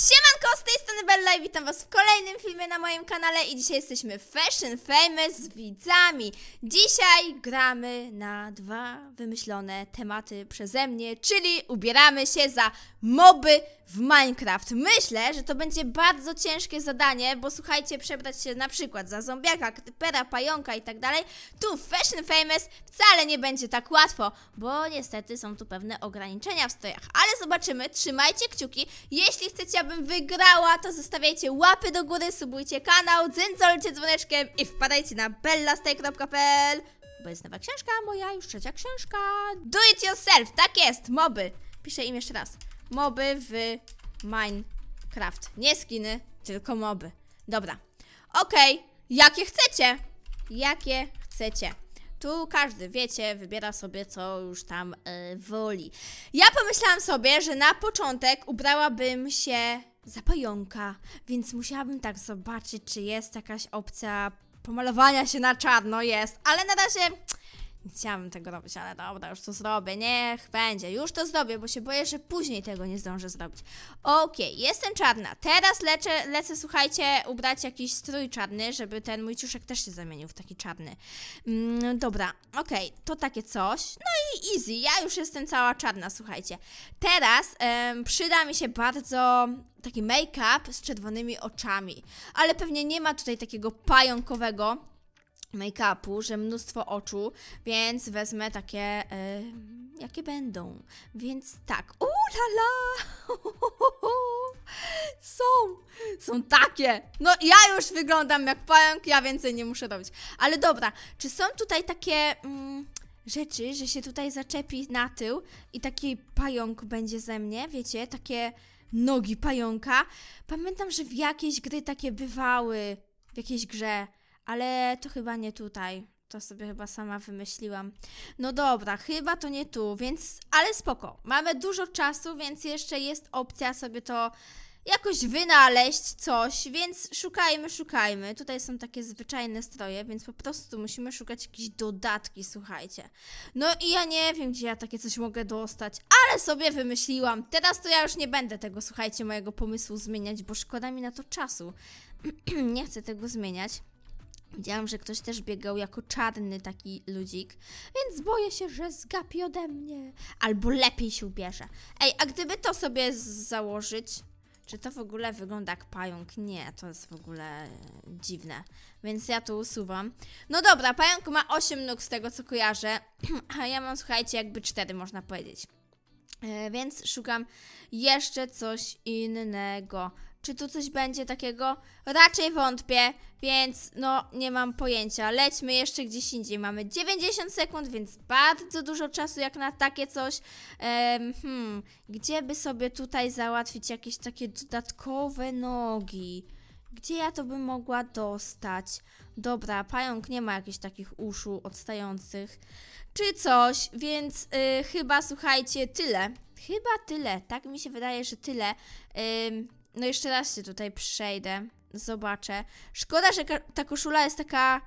Siemanko, z tej strony Bella i witam was w kolejnym filmie na moim kanale i dzisiaj jesteśmy Fashion Famous z widzami. Dzisiaj gramy na dwa wymyślone tematy przeze mnie, czyli ubieramy się za moby w Minecraft. Myślę, że to będzie bardzo ciężkie zadanie, bo słuchajcie, przebrać się na przykład za zombiaka, krypera, pająka i tak dalej. Tu w Fashion Famous wcale nie będzie tak łatwo, bo niestety są tu pewne ograniczenia w strojach. Ale zobaczymy, trzymajcie kciuki. Jeśli chcecie, abym wygrała, to zostawiajcie łapy do góry, subujcie kanał, dzyndzolcie dzwoneczkiem i wpadajcie na bellastay.pl bo jest nowa książka, moja już trzecia książka. Do it yourself, tak jest, moby. Piszę im jeszcze raz moby w Minecraft. Nie skiny, tylko moby. Dobra. Okej, okay. jakie chcecie? Jakie chcecie? Tu każdy, wiecie, wybiera sobie co już tam yy, woli. Ja pomyślałam sobie, że na początek ubrałabym się za pająka, więc musiałabym tak zobaczyć, czy jest jakaś opcja pomalowania się na czarno jest, ale na razie nie chciałabym tego robić, ale dobra, już to zrobię. Niech będzie. Już to zrobię, bo się boję, że później tego nie zdążę zrobić. Okej, okay, jestem czarna. Teraz leczę, lecę, słuchajcie, ubrać jakiś strój czarny, żeby ten mój ciuszek też się zamienił w taki czarny. Mm, dobra, okej, okay, to takie coś. No i easy, ja już jestem cała czarna, słuchajcie. Teraz ym, przyda mi się bardzo taki make-up z czerwonymi oczami. Ale pewnie nie ma tutaj takiego pająkowego make-upu, że mnóstwo oczu, więc wezmę takie, e, jakie będą. Więc tak, u la la, są, są takie. No ja już wyglądam jak pająk, ja więcej nie muszę robić. Ale dobra, czy są tutaj takie mm, rzeczy, że się tutaj zaczepi na tył i taki pająk będzie ze mnie, wiecie, takie nogi pająka? Pamiętam, że w jakiejś gry takie bywały, w jakiejś grze ale to chyba nie tutaj. To sobie chyba sama wymyśliłam. No dobra, chyba to nie tu, więc. Ale spoko. Mamy dużo czasu, więc jeszcze jest opcja sobie to jakoś wynaleźć coś, więc szukajmy, szukajmy. Tutaj są takie zwyczajne stroje, więc po prostu musimy szukać jakieś dodatki, słuchajcie. No i ja nie wiem, gdzie ja takie coś mogę dostać, ale sobie wymyśliłam. Teraz to ja już nie będę tego, słuchajcie, mojego pomysłu zmieniać, bo szkoda mi na to czasu. nie chcę tego zmieniać. Widziałam, że ktoś też biegał jako czarny taki ludzik, więc boję się, że zgapi ode mnie. Albo lepiej się ubierze. Ej, a gdyby to sobie założyć? Czy to w ogóle wygląda jak pająk? Nie, to jest w ogóle e, dziwne. Więc ja to usuwam. No dobra, pająk ma 8 nóg z tego co kojarzę, a ja mam, słuchajcie, jakby 4 można powiedzieć. E, więc szukam jeszcze coś innego. Czy tu coś będzie takiego? Raczej wątpię, więc no nie mam pojęcia. Lećmy jeszcze gdzieś indziej. Mamy 90 sekund, więc bardzo dużo czasu jak na takie coś. Ehm, hmm, gdzie by sobie tutaj załatwić jakieś takie dodatkowe nogi? Gdzie ja to bym mogła dostać? Dobra, pająk nie ma jakichś takich uszu odstających czy coś, więc yy, chyba słuchajcie, tyle. Chyba tyle, tak mi się wydaje, że tyle. Yy, no jeszcze raz się tutaj przejdę, zobaczę. Szkoda, że ta koszula jest taka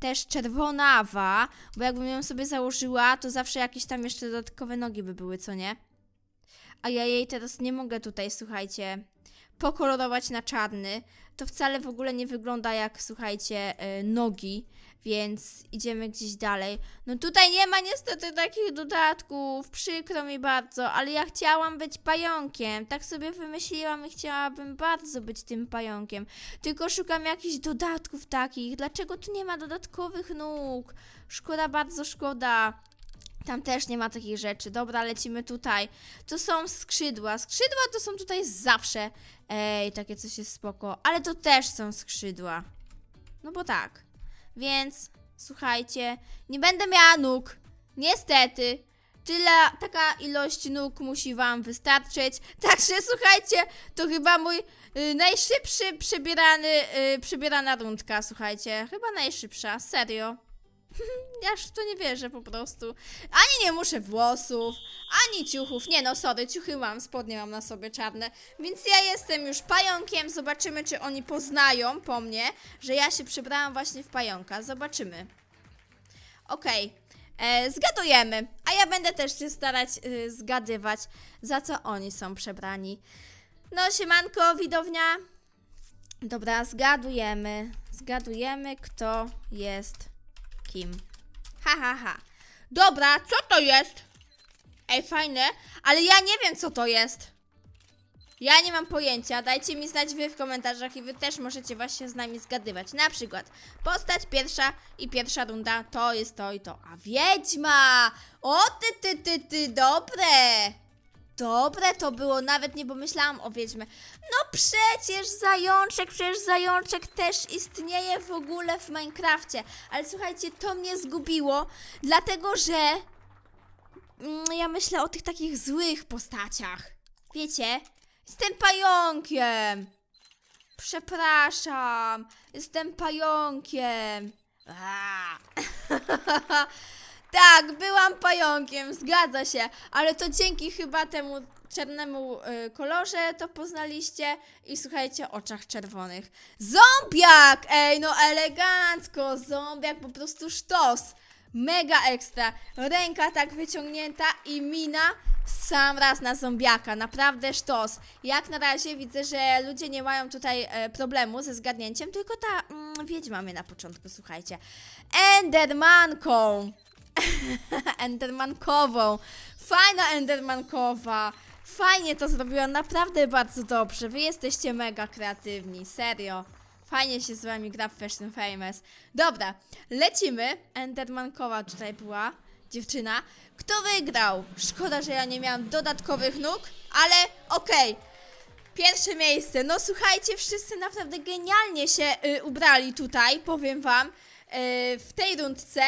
też czerwonawa, bo jakbym ją sobie założyła, to zawsze jakieś tam jeszcze dodatkowe nogi by były, co nie? A ja jej teraz nie mogę tutaj, słuchajcie, pokolorować na czarny. To wcale w ogóle nie wygląda jak, słuchajcie, e, nogi, więc idziemy gdzieś dalej. No tutaj nie ma niestety takich dodatków, przykro mi bardzo, ale ja chciałam być pająkiem. Tak sobie wymyśliłam i chciałabym bardzo być tym pająkiem. Tylko szukam jakichś dodatków takich. Dlaczego tu nie ma dodatkowych nóg? Szkoda, bardzo szkoda. Tam też nie ma takich rzeczy. Dobra, lecimy tutaj. To są skrzydła. Skrzydła to są tutaj zawsze. Ej, takie coś jest spoko. Ale to też są skrzydła. No bo tak. Więc, słuchajcie, nie będę miała nóg. Niestety. Tyle, taka ilość nóg musi wam wystarczyć. Także słuchajcie, to chyba mój y, najszybszy przebierany, y, przebierana rundka, słuchajcie. Chyba najszybsza, serio. Aż w to nie wierzę po prostu. Ani nie muszę włosów, ani ciuchów. Nie no, sorry, ciuchy mam, spodnie mam na sobie czarne. Więc ja jestem już pająkiem. Zobaczymy, czy oni poznają po mnie, że ja się przebrałam właśnie w pająka. Zobaczymy. Okej. Okay. E, zgadujemy, a ja będę też się starać e, zgadywać, za co oni są przebrani. No, siemanko, widownia. Dobra, zgadujemy. Zgadujemy, kto jest Kim. Ha, ha, ha. Dobra, co to jest? Ej, fajne, ale ja nie wiem, co to jest. Ja nie mam pojęcia, dajcie mi znać wy w komentarzach i wy też możecie właśnie z nami zgadywać. Na przykład, postać pierwsza i pierwsza runda to jest to i to. A wiedźma! O ty, ty, ty, ty, dobre! dobre to było, nawet nie pomyślałam o wiedźmy. No przecież zajączek, przecież zajączek też istnieje w ogóle w Minecrafcie. Ale słuchajcie, to mnie zgubiło, dlatego że mm, ja myślę o tych takich złych postaciach. Wiecie? Jestem pająkiem! Przepraszam! Jestem pająkiem! Tak, byłam pająkiem, zgadza się, ale to dzięki chyba temu czarnemu y, kolorze to poznaliście i słuchajcie, oczach czerwonych. Zombiak! Ej, no elegancko, zombiak, po prostu sztos. Mega ekstra. Ręka tak wyciągnięta i mina sam raz na zombiaka. Naprawdę sztos. Jak na razie widzę, że ludzie nie mają tutaj e, problemu ze zgadnięciem, tylko ta mm, wiedźma mnie na początku, słuchajcie. Endermanką. endermankową. Fajna endermankowa. Fajnie to zrobiła, naprawdę bardzo dobrze. Wy jesteście mega kreatywni, serio. Fajnie się z wami gra w Fashion Famous. Dobra, lecimy. Endermankowa tutaj była dziewczyna. Kto wygrał? Szkoda, że ja nie miałam dodatkowych nóg, ale okej. Okay. Pierwsze miejsce. No słuchajcie, wszyscy naprawdę genialnie się y, ubrali tutaj, powiem wam, y, w tej rundce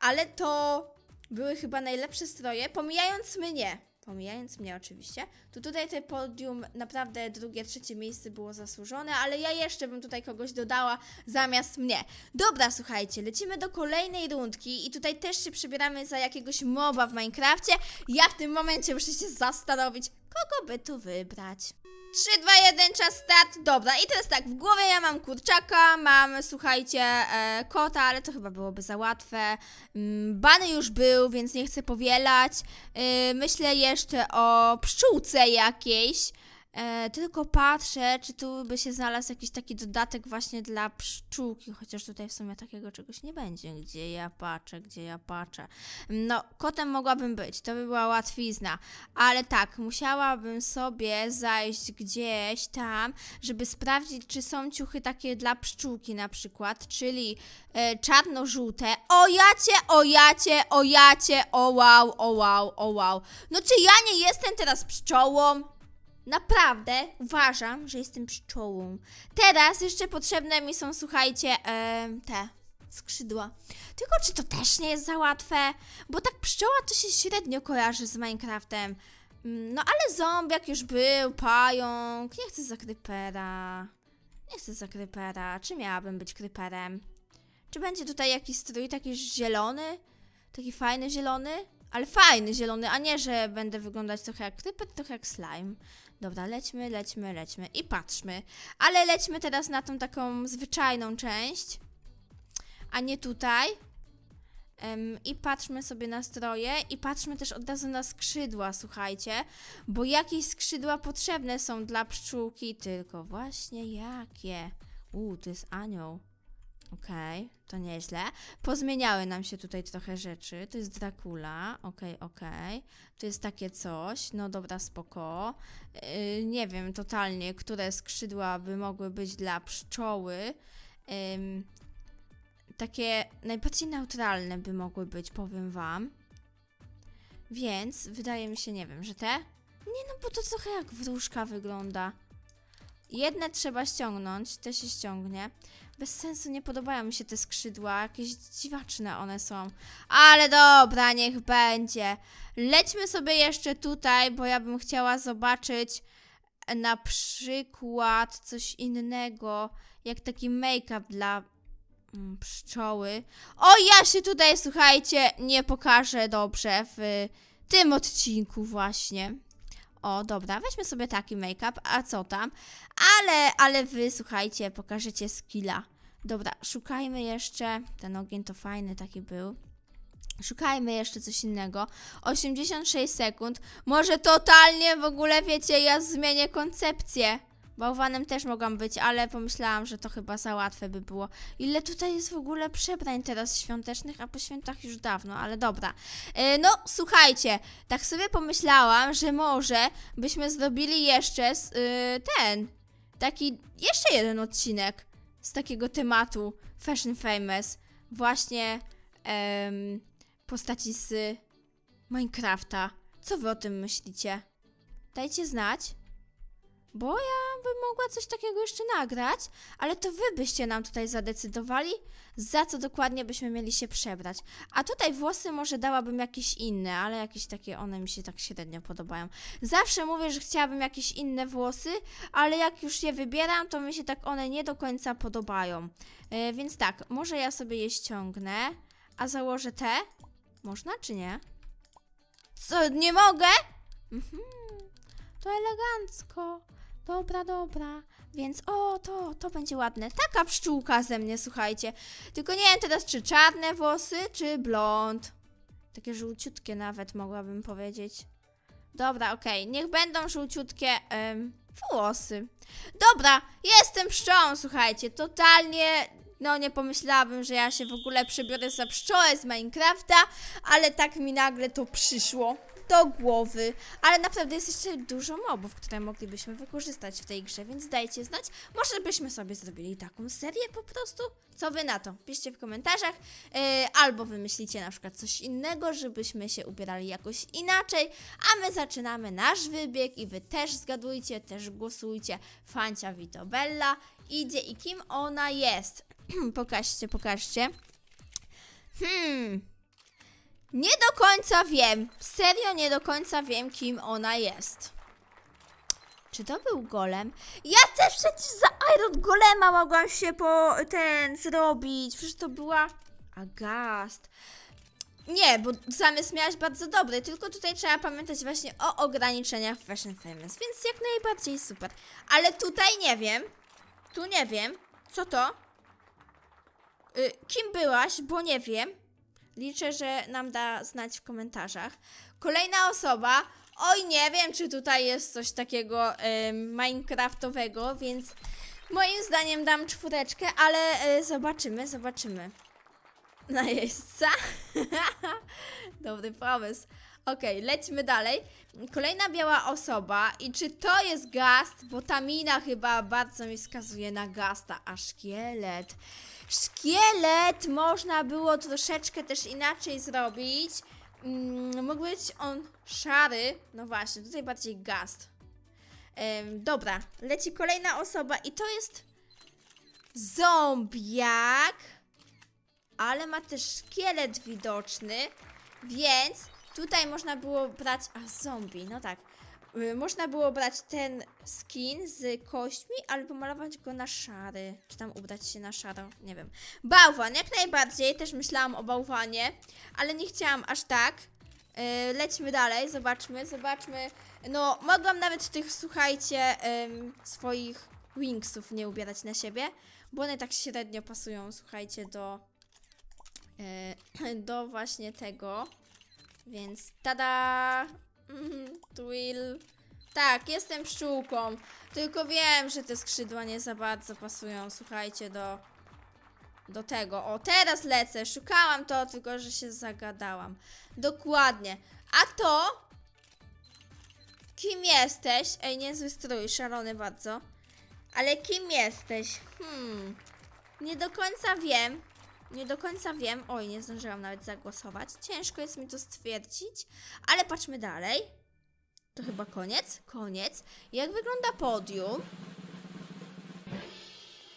ale to były chyba najlepsze stroje, pomijając mnie. Pomijając mnie oczywiście, to tutaj te podium, naprawdę drugie, trzecie miejsce było zasłużone, ale ja jeszcze bym tutaj kogoś dodała zamiast mnie. Dobra, słuchajcie, lecimy do kolejnej rundki i tutaj też się przebieramy za jakiegoś moba w Minecrafcie. Ja w tym momencie muszę się zastanowić, kogo by tu wybrać. 3, 2, 1, czas start. Dobra, i teraz tak, w głowie ja mam kurczaka, mam, słuchajcie, e, kota, ale to chyba byłoby za łatwe. Mm, bany już był, więc nie chcę powielać. E, myślę jeszcze o pszczółce jakiejś. E, tylko patrzę, czy tu by się znalazł jakiś taki dodatek właśnie dla pszczółki, chociaż tutaj w sumie takiego czegoś nie będzie. Gdzie ja patrzę, gdzie ja patrzę. No, kotem mogłabym być, to by była łatwizna, ale tak, musiałabym sobie zajść gdzieś tam, żeby sprawdzić, czy są ciuchy takie dla pszczółki na przykład, czyli e, czarno-żółte. O jacie, o jacie, o jacie, o wow, o wow, o wow. No czy ja nie jestem teraz pszczołą? Naprawdę uważam, że jestem pszczołą. Teraz jeszcze potrzebne mi są, słuchajcie, yy, te skrzydła. Tylko czy to też nie jest za łatwe? Bo tak pszczoła to się średnio kojarzy z Minecraftem. Mm, no ale zombiak już był, pająk. Nie chcę za krypera. Nie chcę za krypera. Czy miałabym być kryperem? Czy będzie tutaj jakiś strój taki zielony? Taki fajny zielony? Ale fajny zielony, a nie, że będę wyglądać trochę jak kryper, trochę jak slime. Dobra, lećmy, lećmy, lećmy i patrzmy. Ale lećmy teraz na tą taką zwyczajną część, a nie tutaj. Um, I patrzmy sobie na stroje i patrzmy też od razu na skrzydła, słuchajcie, bo jakieś skrzydła potrzebne są dla pszczółki, tylko właśnie jakie. Uuu, to jest anioł. Okej, okay, to nieźle. Pozmieniały nam się tutaj trochę rzeczy. To jest Dracula, okej, okay, okej. Okay. To jest takie coś, no dobra, spoko. Yy, nie wiem totalnie, które skrzydła by mogły być dla pszczoły. Yy, takie najbardziej neutralne by mogły być, powiem wam. Więc wydaje mi się, nie wiem, że te... Nie no, bo to trochę jak wróżka wygląda. Jedne trzeba ściągnąć, te się ściągnie. Bez sensu nie podobają mi się te skrzydła. Jakieś dziwaczne one są. Ale dobra, niech będzie. Lećmy sobie jeszcze tutaj, bo ja bym chciała zobaczyć na przykład coś innego, jak taki make-up dla mm, pszczoły. O, ja się tutaj, słuchajcie, nie pokażę dobrze w tym odcinku właśnie. O, dobra, weźmy sobie taki make-up, a co tam? Ale, ale wy, słuchajcie, pokażecie skilla. Dobra, szukajmy jeszcze. Ten ogień to fajny taki był. Szukajmy jeszcze coś innego. 86 sekund. Może totalnie w ogóle, wiecie, ja zmienię koncepcję. Bałwanem też mogłam być, ale pomyślałam, że to chyba za łatwe by było. Ile tutaj jest w ogóle przebrań teraz świątecznych, a po świętach już dawno, ale dobra. E, no, słuchajcie, tak sobie pomyślałam, że może byśmy zrobili jeszcze z, y, ten, taki, jeszcze jeden odcinek z takiego tematu Fashion Famous. Właśnie em, postaci z Minecrafta. Co wy o tym myślicie? Dajcie znać. Bo ja bym mogła coś takiego jeszcze nagrać, ale to wy byście nam tutaj zadecydowali, za co dokładnie byśmy mieli się przebrać. A tutaj włosy może dałabym jakieś inne, ale jakieś takie, one mi się tak średnio podobają. Zawsze mówię, że chciałabym jakieś inne włosy, ale jak już je wybieram, to mi się tak one nie do końca podobają. E, więc tak, może ja sobie je ściągnę, a założę te. Można czy nie? Co, nie mogę? Mhm, to elegancko. Dobra, dobra. Więc o, to, to będzie ładne. Taka pszczółka ze mnie, słuchajcie. Tylko nie wiem teraz, czy czarne włosy, czy blond. Takie żółciutkie nawet, mogłabym powiedzieć. Dobra, okej. Okay. Niech będą żółciutkie ym, włosy. Dobra, jestem pszczołą, słuchajcie. Totalnie no nie pomyślałabym, że ja się w ogóle przebiorę za pszczołę z Minecrafta, ale tak mi nagle to przyszło do głowy. Ale naprawdę jest jeszcze dużo mobów, które moglibyśmy wykorzystać w tej grze, więc dajcie znać. Może byśmy sobie zrobili taką serię po prostu? Co wy na to? Piszcie w komentarzach. Yy, albo wymyślicie na przykład coś innego, żebyśmy się ubierali jakoś inaczej. A my zaczynamy nasz wybieg i wy też zgadujcie, też głosujcie. Fancia Vitobella idzie i kim ona jest? pokażcie, pokażcie. Hmm... Nie do końca wiem. Serio nie do końca wiem, kim ona jest. Czy to był golem? Ja też przecież za Iron Golema mogłam się po ten zrobić. Przecież to była... Agast. Nie, bo zamysł miałaś bardzo dobry, tylko tutaj trzeba pamiętać właśnie o ograniczeniach Fashion Famous, więc jak najbardziej super. Ale tutaj nie wiem, tu nie wiem, co to? Y, kim byłaś, bo nie wiem. Liczę, że nam da znać w komentarzach. Kolejna osoba. Oj, nie wiem, czy tutaj jest coś takiego y, minecraftowego, więc moim zdaniem dam czwóreczkę, ale y, zobaczymy, zobaczymy. Na jeźdźca? Dobry pomysł. Okej, okay, dalej. Kolejna biała osoba i czy to jest gast? Bo ta mina chyba bardzo mi wskazuje na gasta, a szkielet. Szkielet można było troszeczkę też inaczej zrobić. Mm, mógł być on szary. No właśnie, tutaj bardziej gast. dobra, leci kolejna osoba i to jest zombiak, ale ma też szkielet widoczny, więc Tutaj można było brać... A, zombie, no tak. Y, można było brać ten skin z kośćmi, albo pomalować go na szary. Czy tam ubrać się na szaro, nie wiem. Bałwan, jak najbardziej, też myślałam o bałwanie, ale nie chciałam aż tak. Yy, lećmy dalej, zobaczmy, zobaczmy. No, mogłam nawet tych, słuchajcie, yy, swoich wingsów nie ubierać na siebie, bo one tak średnio pasują, słuchajcie, do, y, do właśnie tego więc tada! Mhm, Twill. Tak, jestem pszczółką. Tylko wiem, że te skrzydła nie za bardzo pasują, słuchajcie, do... Do tego. O, teraz lecę. Szukałam to, tylko że się zagadałam. Dokładnie. A to... Kim jesteś? Ej, niezły strój, szalony bardzo. Ale kim jesteś? Hmm... Nie do końca wiem. Nie do końca wiem. Oj, nie zdążyłam nawet zagłosować. Ciężko jest mi to stwierdzić, ale patrzmy dalej. To chyba koniec? Koniec. Jak wygląda podium?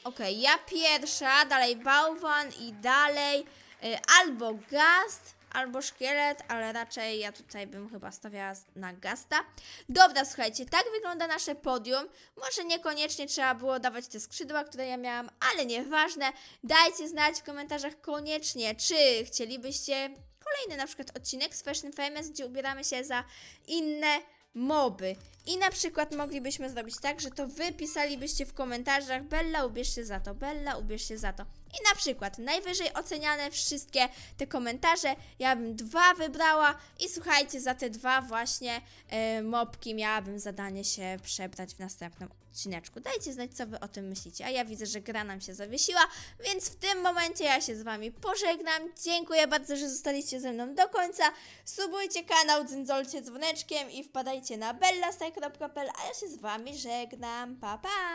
Ok, ja pierwsza, dalej bałwan i dalej y, albo gast albo szkielet, ale raczej ja tutaj bym chyba stawiała na gasta. Dobra, słuchajcie, tak wygląda nasze podium. Może niekoniecznie trzeba było dawać te skrzydła, które ja miałam, ale nieważne. Dajcie znać w komentarzach koniecznie, czy chcielibyście kolejny na przykład odcinek z Fashion Famous, gdzie ubieramy się za inne moby. I na przykład moglibyśmy zrobić tak, że to wy pisalibyście w komentarzach Bella ubierz się za to, Bella ubierz się za to. I na przykład najwyżej oceniane wszystkie te komentarze, ja bym dwa wybrała i słuchajcie, za te dwa właśnie yy, mopki miałabym zadanie się przebrać w następnym odcineczku. Dajcie znać, co wy o tym myślicie. A ja widzę, że gra nam się zawiesiła, więc w tym momencie ja się z wami pożegnam. Dziękuję bardzo, że zostaliście ze mną do końca. Subujcie kanał, dzwonicie dzwoneczkiem i wpadajcie na Bella www.mikołaj.pl, a ja się z Wami żegnam. Pa, pa!